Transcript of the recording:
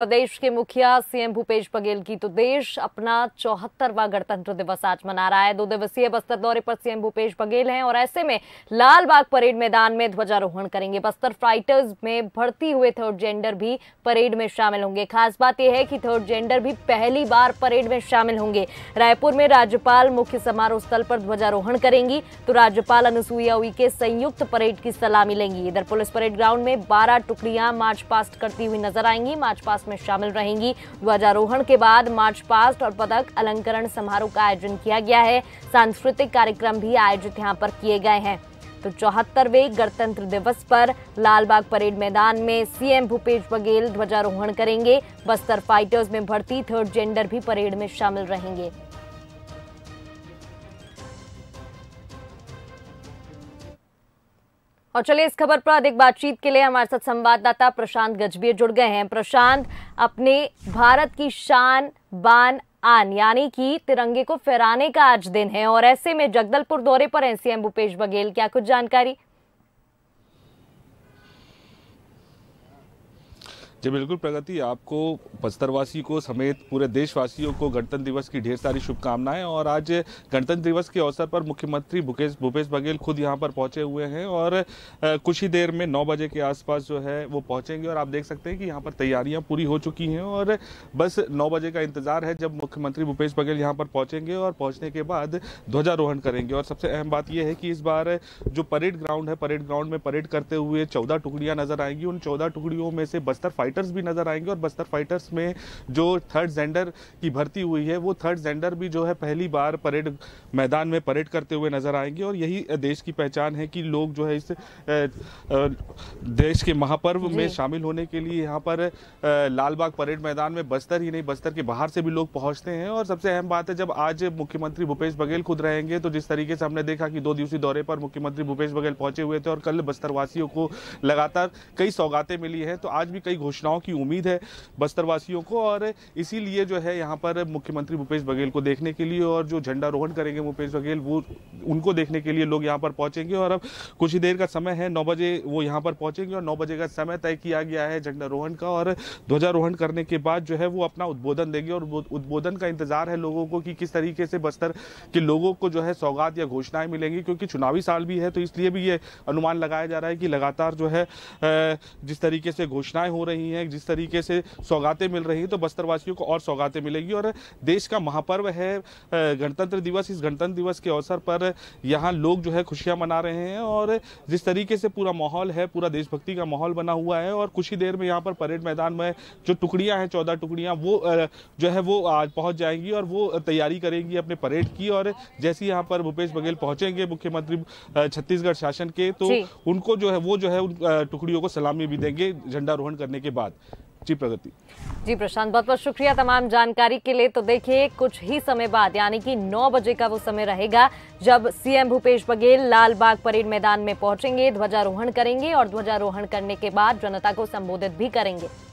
प्रदेश के मुखिया सीएम भूपेश बघेल की तो देश अपना चौहत्तरवा गणतंत्र दिवस आज मना रहा है दो दिवसीय बस्तर दौरे पर सीएम भूपेश बघेल हैं और ऐसे में लाल बाग परेड मैदान में ध्वजारोहण करेंगे बस्तर फाइटर्स में भर्ती हुए थर्ड जेंडर भी परेड में शामिल होंगे खास बात यह है कि थर्ड जेंडर भी पहली बार परेड में शामिल होंगे रायपुर में राज्यपाल मुख्य समारोह स्थल पर ध्वजारोहण करेंगी तो राज्यपाल अनुसुईया उइके संयुक्त परेड की सलामी लेंगी इधर पुलिस परेड ग्राउंड में बारह टुकड़ियां मार्च पास्ट करती हुई नजर आएंगी मार्च पास्ट इसमें शामिल रहेंगी ध्वजारोहण के बाद मार्च पास्ट और पदक अलंकरण समारोह का आयोजन किया गया है सांस्कृतिक कार्यक्रम भी आयोजित यहाँ पर किए गए हैं तो चौहत्तरवे गणतंत्र दिवस पर लालबाग परेड मैदान में सीएम भूपेश बघेल ध्वजारोहण करेंगे बस्तर फाइटर्स में भर्ती थर्ड जेंडर भी परेड में शामिल रहेंगे और चलिए इस खबर पर अधिक बातचीत के लिए हमारे साथ संवाददाता प्रशांत गजबीर जुड़ गए हैं प्रशांत अपने भारत की शान बान आन यानी कि तिरंगे को फहराने का आज दिन है और ऐसे में जगदलपुर दौरे पर हैं सीएम भूपेश बघेल क्या कुछ जानकारी जी बिल्कुल प्रगति आपको बस्तरवासी को समेत पूरे देशवासियों को गणतंत्र दिवस की ढेर सारी शुभकामनाएं और आज गणतंत्र दिवस के अवसर पर मुख्यमंत्री भूपेश भूपेश बघेल खुद यहां पर पहुंचे हुए हैं और कुछ ही देर में नौ बजे के आसपास जो है वो पहुंचेंगे और आप देख सकते हैं कि यहाँ पर तैयारियाँ पूरी हो चुकी हैं और बस नौ बजे का इंतजार है जब मुख्यमंत्री भूपेश बघेल यहाँ पर पहुँचेंगे और पहुँचने के बाद ध्वजारोहण करेंगे और सबसे अहम बात यह है कि इस बार जो परेड ग्राउंड है परेड ग्राउंड में परेड करते हुए चौदह टुकड़ियाँ नजर आएंगी उन चौदह टुकड़ियों में से बस्तर फाइव फाइटर्स भी नजर आएंगे और बस्तर फाइटर्स में जो थर्ड जेंडर की भर्ती हुई है वो थर्ड जेंडर भी जो है पहली बार परेड मैदान में परेड करते हुए नजर आएंगे और यही देश की पहचान है कि लोग जो है इस देश के महापर्व में शामिल होने के लिए यहाँ पर लालबाग परेड मैदान में बस्तर ही नहीं बस्तर के बाहर से भी लोग पहुंचते हैं और सबसे अहम बात है जब आज मुख्यमंत्री भूपेश बघेल खुद रहेंगे तो जिस तरीके से हमने देखा कि दो दिवसीय दौरे पर मुख्यमंत्री भूपेश बघेल पहुंचे हुए थे और कल बस्तरवासियों को लगातार कई सौगातें मिली हैं तो आज भी कई घोषणा घोषणाओं की उम्मीद है बस्तर वासियों को और इसीलिए जो है यहाँ पर मुख्यमंत्री भूपेश बघेल को देखने के लिए और जो झंडारोहण करेंगे भूपेश बघेल वो उनको देखने के लिए लोग यहाँ पर पहुँचेंगे और अब कुछ ही देर का समय है नौ बजे वो यहाँ पर पहुँचेंगे और नौ बजे का समय तय किया गया है झंडारोहण का और ध्वजारोहण करने के बाद जो है वो अपना उद्बोधन देंगे और उद्बोधन का इंतजार है लोगों को कि किस तरीके से बस्तर के लोगों को जो है सौगात या घोषणाएं मिलेंगी क्योंकि चुनावी साल भी है तो इसलिए भी ये अनुमान लगाया जा रहा है कि लगातार जो है जिस तरीके से घोषणाएं हो रही रही हैं जिस तरीके से सौगातें मिल रही हैं तो बस्तरवासियों को और सौगातें मिलेगी और देश का महापर्व है गणतंत्र दिवस इस गणतंत्र दिवस के अवसर पर यहाँ लोग जो है खुशियाँ मना रहे हैं और जिस तरीके से पूरा माहौल है पूरा देशभक्ति का माहौल बना हुआ है और कुछ ही देर में यहाँ पर परेड मैदान में जो टुकड़ियाँ हैं चौदह टुकड़ियाँ वो जो है वो आज पहुँच जाएंगी और वो तैयारी करेंगी अपने परेड की और जैसे यहाँ पर भूपेश बघेल पहुंचेंगे मुख्यमंत्री छत्तीसगढ़ शासन के तो उनको जो है वो जो है उन टुकड़ियों को सलामी भी देंगे झंडारोहण करने के बाद बाद जी प्रगति जी प्रशांत बहुत बहुत शुक्रिया तमाम जानकारी के लिए तो देखिए कुछ ही समय बाद यानी कि 9 बजे का वो समय रहेगा जब सीएम भूपेश बघेल लाल बाग परेड मैदान में पहुंचेंगे ध्वजारोहण करेंगे और ध्वजारोहण करने के बाद जनता को संबोधित भी करेंगे